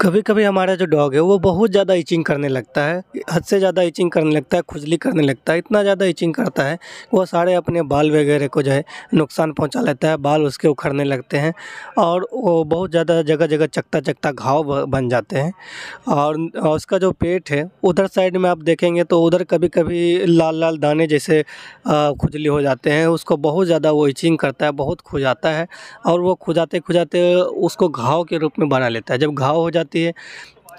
कभी कभी हमारा जो डॉग है वो बहुत ज़्यादा इचिंग करने लगता है हद से ज़्यादा इचिंग करने लगता है खुजली करने लगता है इतना ज़्यादा इचिंग करता है वो सारे अपने बाल वगैरह को जो है नुकसान पहुंचा लेता है बाल उसके उखड़ने लगते हैं और वो बहुत ज़्यादा जगह जगह चकता चकता घाव बन जाते हैं और उसका जो पेट है उधर साइड में आप देखेंगे तो उधर कभी कभी लाल लाल दाने जैसे खुजली हो जाते हैं उसको बहुत ज़्यादा वो इचिंग करता है बहुत खुजाता है और वो खुजाते खुजाते उसको घाव के रूप में बना लेता है जब घाव हो जाता जाती है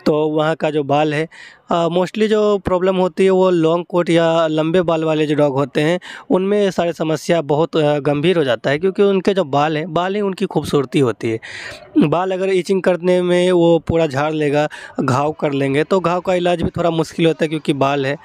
तो वहाँ का जो बाल है मोस्टली जो प्रॉब्लम होती है वो लॉन्ग कोट या लंबे बाल वाले जो डॉग होते हैं उनमें ये सारी समस्या बहुत गंभीर हो जाता है क्योंकि उनके जो बाल हैं बाल ही उनकी खूबसूरती होती है बाल अगर इचिंग करने में वो पूरा झाड़ लेगा घाव कर लेंगे तो घाव का इलाज भी थोड़ा मुश्किल होता है क्योंकि बाल है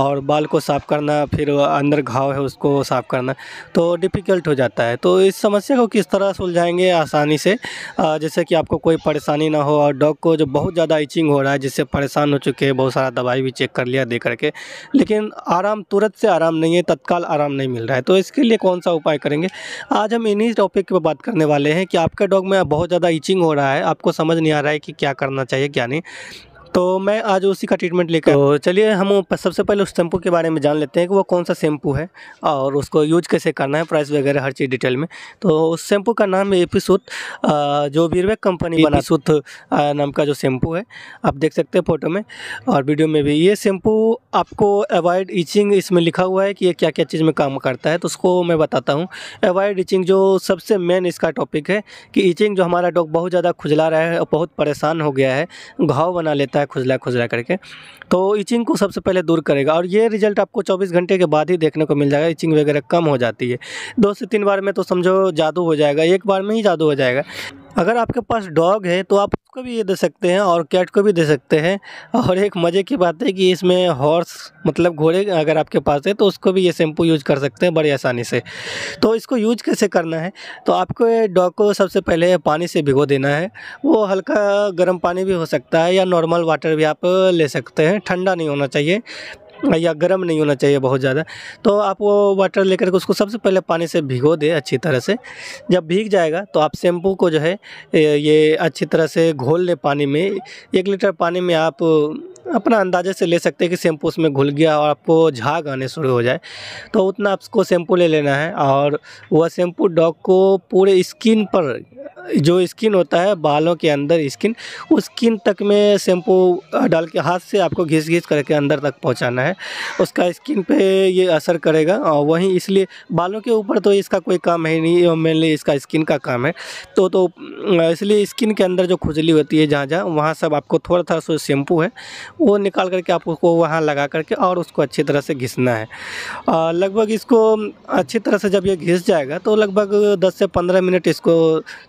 और बाल को साफ़ करना फिर अंदर घाव है उसको साफ़ करना तो डिफ़िकल्ट हो जाता है तो इस समस्या को किस तरह सुलझाएंगे आसानी से जैसे कि आपको कोई परेशानी ना हो और डॉग को जो बहुत ज़्यादा इचिंग हो रहा है जिससे परेशान हो चुके हैं बहुत सारा दवाई भी चेक कर लिया दे करके लेकिन आराम तुरंत से आराम नहीं है तत्काल आराम नहीं मिल रहा है तो इसके लिए कौन सा उपाय करेंगे आज हम इन्हीं टॉपिक पर बात करने वाले हैं कि आपके डॉग में बहुत ज़्यादा इचिंग हो रहा है आपको समझ नहीं आ रहा है कि क्या करना चाहिए क्या नहीं तो मैं आज उसी का ट्रीटमेंट लेकर तो चलिए हम सबसे पहले उस शैम्पू के बारे में जान लेते हैं कि वो कौन सा शैम्पू है और उसको यूज कैसे करना है प्राइस वगैरह हर चीज़ डिटेल में तो उस शैम्पू का नाम है एपिसूत जो बीरवेक कंपनी बना सूत नाम का जो शैम्पू है आप देख सकते हैं फोटो में और वीडियो में भी ये शैम्पू आपको अवॉइड इचिंग इसमें लिखा हुआ है कि ये क्या क्या चीज़ में काम करता है तो उसको मैं बताता हूँ अवॉइड इचिंग जो सबसे मेन इसका टॉपिक है कि ईचिंग जो हमारा डॉग बहुत ज़्यादा खुजला रहा है और बहुत परेशान हो गया है घाव बना लेता है खुजला खुजला करके तो इचिंग को सबसे पहले दूर करेगा और ये रिजल्ट आपको चौबीस घंटे के बाद ही देखने को मिल जाएगा इचिंग वगैरह कम हो जाती है दो से तीन बार में तो समझो जादू हो जाएगा एक बार में ही जादू हो जाएगा अगर आपके पास डॉग है तो आप उसको भी ये दे सकते हैं और कैट को भी दे सकते हैं और एक मज़े की बात है कि इसमें हॉर्स मतलब घोड़े अगर आपके पास है तो उसको भी ये शैम्पू यूज कर सकते हैं बड़ी आसानी से तो इसको यूज कैसे करना है तो आपको डॉग को सबसे पहले पानी से भिगो देना है वो हल्का गर्म पानी भी हो सकता है या नॉर्मल वाटर भी आप ले सकते हैं ठंडा नहीं होना चाहिए हाँ, या गर्म नहीं होना चाहिए बहुत ज़्यादा तो आप वो वाटर लेकर के उसको सबसे पहले पानी से भिगो दे अच्छी तरह से जब भीग जाएगा तो आप शैम्पू को जो है ये अच्छी तरह से घोल ले पानी में एक लीटर पानी में आप अपना अंदाजे से ले सकते हैं कि शैम्पू उसमें घुल गया और आपको झाग आने शुरू हो जाए तो उतना आपको शैम्पू ले लेना है और वह शैम्पू डॉग को पूरे स्किन पर जो स्किन होता है बालों के अंदर स्किन उस स्किन तक में शैम्पू डाल के हाथ से आपको घिस घिस करके अंदर तक पहुंचाना है उसका स्किन पे ये असर करेगा और वहीं इसलिए बालों के ऊपर तो इसका कोई काम है नहीं मेनली इसका स्किन का काम है तो तो इसलिए स्किन के अंदर जो खुजली होती है जहाँ जहाँ वहाँ सब आपको थोड़ा थोड़ा सो शैम्पू है वो निकाल करके आप उसको वहाँ लगा करके और उसको अच्छी तरह से घिसना है लगभग इसको अच्छी तरह से जब ये घिस जाएगा तो लगभग दस से पंद्रह मिनट इसको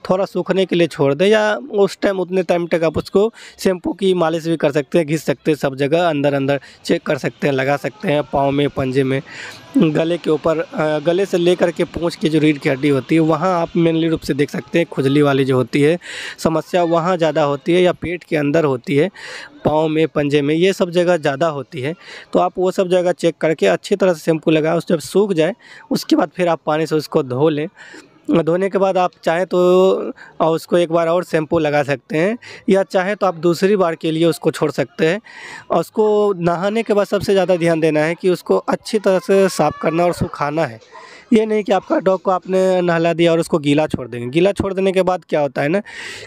थोड़ा सूखने के लिए छोड़ दें या उस टाइम उतने टाइम तक आप उसको शैम्पू की मालिश भी कर सकते हैं घिस सकते हैं सब जगह अंदर अंदर चेक कर सकते हैं लगा सकते हैं पाँव में पंजे में गले के ऊपर गले से लेकर के पूँछ की जो रीढ़ की हड्डी होती है वहाँ आप मेनली रूप से देख सकते हैं खुजली वाली जो होती है समस्या वहाँ ज़्यादा होती है या पेट के अंदर होती है पाँव में पंजे में ये सब जगह ज़्यादा होती है तो आप वो सब जगह चेक करके अच्छी तरह से शैम्पू लगाएं उस जब सूख जाए उसके बाद फिर आप पानी से उसको धो लें धोने के बाद आप चाहें तो उसको एक बार और शैम्पू लगा सकते हैं या चाहे तो आप दूसरी बार के लिए उसको छोड़ सकते हैं और उसको नहाने के बाद सबसे ज़्यादा ध्यान देना है कि उसको अच्छी तरह से साफ़ करना और सुखाना है ये नहीं कि आपका डॉग को आपने नहला दिया और उसको गीला छोड़ देंगे गीला छोड़ देने के बाद क्या होता है ना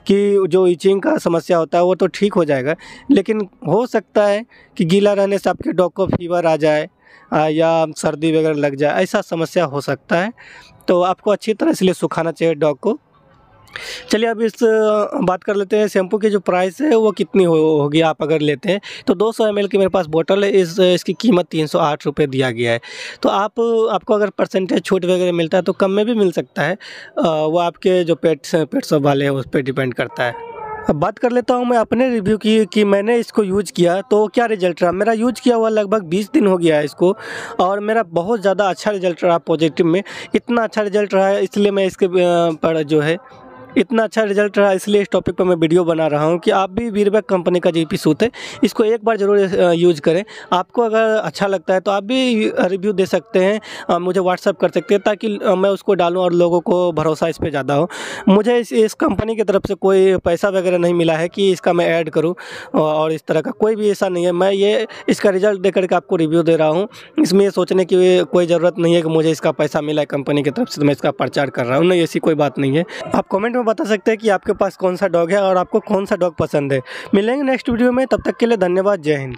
कि जो इचिंग का समस्या होता है वो तो ठीक हो जाएगा लेकिन हो सकता है कि गीला रहने से आपके डॉग को फीवर आ जाए या सर्दी वगैरह लग जाए ऐसा समस्या हो सकता है तो आपको अच्छी तरह इसलिए सुखाना चाहिए डॉग को चलिए अब इस बात कर लेते हैं शैम्पू की जो प्राइस है वो कितनी हो होगी आप अगर लेते हैं तो 200 सौ की मेरे पास बोतल है इस इसकी कीमत तीन सौ दिया गया है तो आप आपको अगर परसेंटेज छूट वगैरह मिलता है तो कम में भी मिल सकता है वो आपके जो पेट पेट सब वाले हैं उस पर डिपेंड करता है अब बात कर लेता हूँ मैं अपने रिव्यू की कि मैंने इसको यूज किया तो क्या रिजल्ट रहा मेरा यूज किया हुआ लगभग 20 दिन हो गया है इसको और मेरा बहुत ज़्यादा अच्छा रिजल्ट रहा पॉजिटिव में इतना अच्छा रिजल्ट रहा है इसलिए मैं इसके पर जो है इतना अच्छा रिजल्ट रहा इसलिए इस टॉपिक पर मैं वीडियो बना रहा हूँ कि आप भी वीरबैक कंपनी का जीपी सूत है इसको एक बार ज़रूर यूज करें आपको अगर अच्छा लगता है तो आप भी रिव्यू दे सकते हैं मुझे व्हाट्सअप कर सकते हैं ताकि मैं उसको डालूँ और लोगों को भरोसा इस पर ज़्यादा हो मुझे इस इस कंपनी की तरफ से कोई पैसा वगैरह नहीं मिला है कि इसका मैं ऐड करूँ और इस तरह का कोई भी ऐसा नहीं है मैं ये इसका रिजल्ट दे करके आपको रिव्यू दे रहा हूँ इसमें सोचने की कोई ज़रूरत नहीं है कि मुझे इसका पैसा मिला है कंपनी की तरफ से तो मैं इसका प्रचार कर रहा हूँ नहीं ऐसी कोई बात नहीं है आप कॉमेंट में बता सकते हैं कि आपके पास कौन सा डॉग है और आपको कौन सा डॉग पसंद है मिलेंगे नेक्स्ट वीडियो में तब तक के लिए धन्यवाद जय हिंद